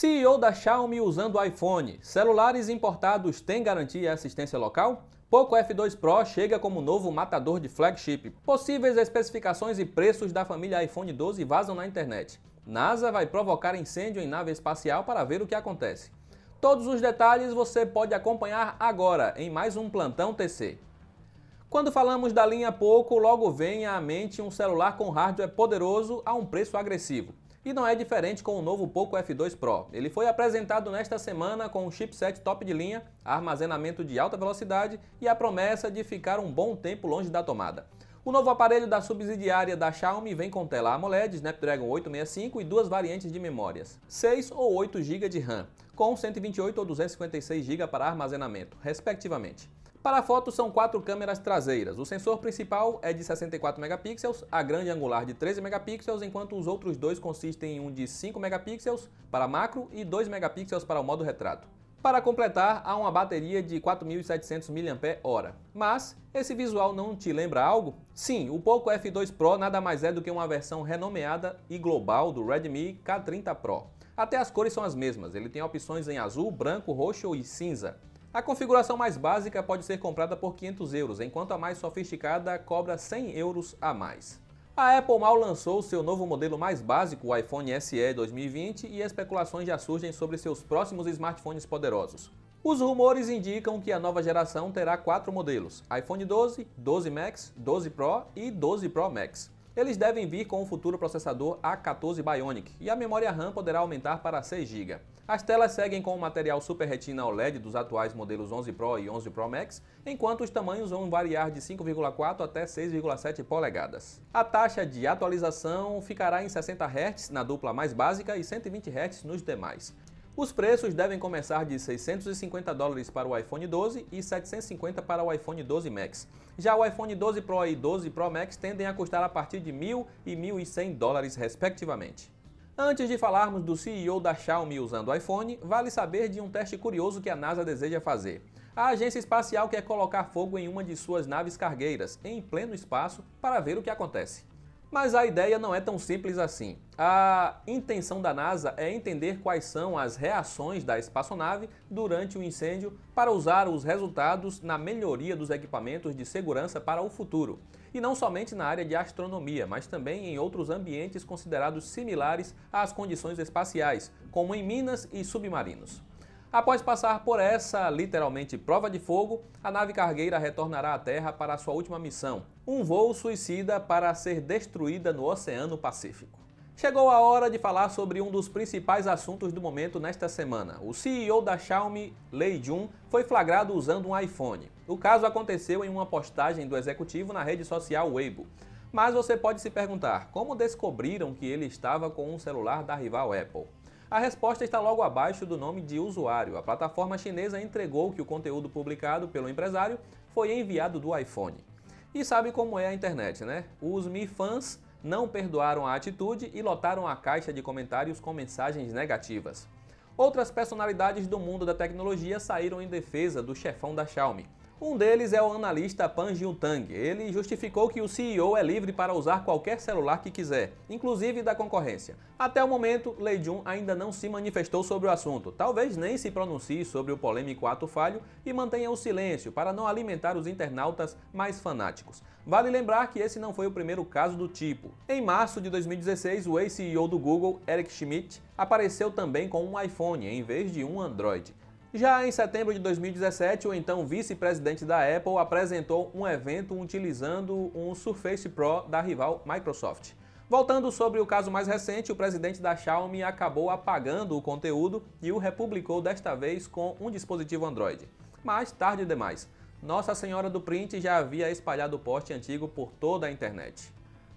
CEO da Xiaomi usando iPhone. Celulares importados têm garantia e assistência local? Poco F2 Pro chega como novo matador de flagship. Possíveis especificações e preços da família iPhone 12 vazam na internet. NASA vai provocar incêndio em nave espacial para ver o que acontece. Todos os detalhes você pode acompanhar agora em mais um Plantão TC. Quando falamos da linha Poco, logo vem à mente um celular com hardware poderoso a um preço agressivo. E não é diferente com o novo Poco F2 Pro. Ele foi apresentado nesta semana com um chipset top de linha, armazenamento de alta velocidade e a promessa de ficar um bom tempo longe da tomada. O novo aparelho da subsidiária da Xiaomi vem com tela AMOLED, Snapdragon 865 e duas variantes de memórias, 6 ou 8 GB de RAM, com 128 ou 256 GB para armazenamento, respectivamente. Para a foto, são quatro câmeras traseiras. O sensor principal é de 64 megapixels, a grande angular de 13 megapixels, enquanto os outros dois consistem em um de 5 megapixels para macro e 2 megapixels para o modo retrato. Para completar, há uma bateria de 4.700 mAh. Mas esse visual não te lembra algo? Sim, o Poco F2 Pro nada mais é do que uma versão renomeada e global do Redmi K30 Pro. Até as cores são as mesmas, ele tem opções em azul, branco, roxo e cinza. A configuração mais básica pode ser comprada por 500 euros, enquanto a mais sofisticada cobra 100 euros a mais. A Apple mal lançou seu novo modelo mais básico, o iPhone SE 2020, e especulações já surgem sobre seus próximos smartphones poderosos. Os rumores indicam que a nova geração terá quatro modelos: iPhone 12, 12 Max, 12 Pro e 12 Pro Max. Eles devem vir com o futuro processador A14 Bionic e a memória RAM poderá aumentar para 6 GB. As telas seguem com o material Super Retina OLED dos atuais modelos 11 Pro e 11 Pro Max, enquanto os tamanhos vão variar de 5,4 até 6,7 polegadas. A taxa de atualização ficará em 60 Hz na dupla mais básica e 120 Hz nos demais. Os preços devem começar de 650 dólares para o iPhone 12 e 750 para o iPhone 12 Max. Já o iPhone 12 Pro e 12 Pro Max tendem a custar a partir de 1.000 e 1.100 dólares, respectivamente. Antes de falarmos do CEO da Xiaomi usando o iPhone, vale saber de um teste curioso que a NASA deseja fazer. A agência espacial quer colocar fogo em uma de suas naves cargueiras, em pleno espaço, para ver o que acontece. Mas a ideia não é tão simples assim. A intenção da NASA é entender quais são as reações da espaçonave durante o incêndio para usar os resultados na melhoria dos equipamentos de segurança para o futuro. E não somente na área de astronomia, mas também em outros ambientes considerados similares às condições espaciais, como em minas e submarinos. Após passar por essa, literalmente, prova de fogo, a nave cargueira retornará à Terra para sua última missão, um voo suicida para ser destruída no Oceano Pacífico. Chegou a hora de falar sobre um dos principais assuntos do momento nesta semana. O CEO da Xiaomi, Lei Jun, foi flagrado usando um iPhone. O caso aconteceu em uma postagem do executivo na rede social Weibo. Mas você pode se perguntar, como descobriram que ele estava com um celular da rival Apple? A resposta está logo abaixo do nome de usuário. A plataforma chinesa entregou que o conteúdo publicado pelo empresário foi enviado do iPhone. E sabe como é a internet, né? Os Mi fãs não perdoaram a atitude e lotaram a caixa de comentários com mensagens negativas. Outras personalidades do mundo da tecnologia saíram em defesa do chefão da Xiaomi. Um deles é o analista Pan Tang. Ele justificou que o CEO é livre para usar qualquer celular que quiser, inclusive da concorrência. Até o momento, Lei Jun ainda não se manifestou sobre o assunto. Talvez nem se pronuncie sobre o polêmico ato falho e mantenha o silêncio para não alimentar os internautas mais fanáticos. Vale lembrar que esse não foi o primeiro caso do tipo. Em março de 2016, o ex-CEO do Google, Eric Schmidt, apareceu também com um iPhone em vez de um Android. Já em setembro de 2017, o então vice-presidente da Apple apresentou um evento utilizando um Surface Pro da rival Microsoft. Voltando sobre o caso mais recente, o presidente da Xiaomi acabou apagando o conteúdo e o republicou desta vez com um dispositivo Android. Mas tarde demais. Nossa Senhora do Print já havia espalhado o post antigo por toda a internet.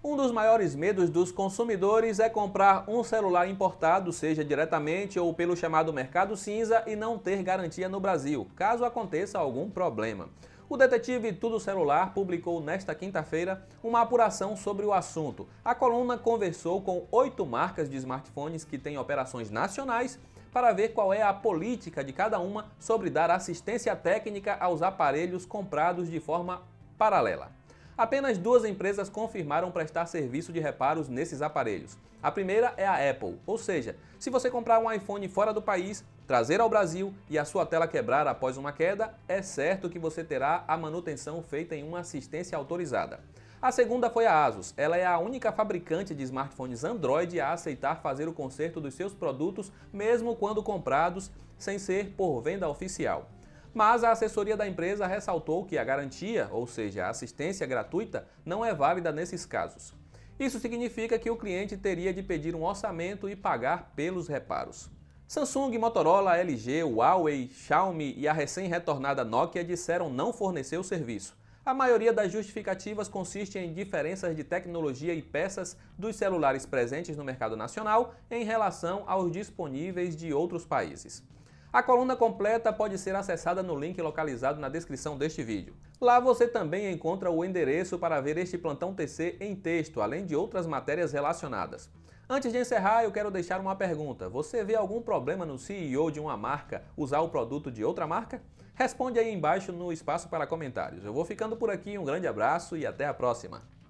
Um dos maiores medos dos consumidores é comprar um celular importado, seja diretamente ou pelo chamado mercado cinza, e não ter garantia no Brasil, caso aconteça algum problema. O detetive Tudo Celular publicou nesta quinta-feira uma apuração sobre o assunto. A coluna conversou com oito marcas de smartphones que têm operações nacionais para ver qual é a política de cada uma sobre dar assistência técnica aos aparelhos comprados de forma paralela. Apenas duas empresas confirmaram prestar serviço de reparos nesses aparelhos. A primeira é a Apple, ou seja, se você comprar um iPhone fora do país, trazer ao Brasil e a sua tela quebrar após uma queda, é certo que você terá a manutenção feita em uma assistência autorizada. A segunda foi a Asus. Ela é a única fabricante de smartphones Android a aceitar fazer o conserto dos seus produtos, mesmo quando comprados, sem ser por venda oficial mas a assessoria da empresa ressaltou que a garantia, ou seja, a assistência gratuita, não é válida nesses casos. Isso significa que o cliente teria de pedir um orçamento e pagar pelos reparos. Samsung, Motorola, LG, Huawei, Xiaomi e a recém-retornada Nokia disseram não fornecer o serviço. A maioria das justificativas consiste em diferenças de tecnologia e peças dos celulares presentes no mercado nacional em relação aos disponíveis de outros países. A coluna completa pode ser acessada no link localizado na descrição deste vídeo. Lá você também encontra o endereço para ver este plantão TC em texto, além de outras matérias relacionadas. Antes de encerrar, eu quero deixar uma pergunta. Você vê algum problema no CEO de uma marca usar o produto de outra marca? Responde aí embaixo no espaço para comentários. Eu vou ficando por aqui, um grande abraço e até a próxima!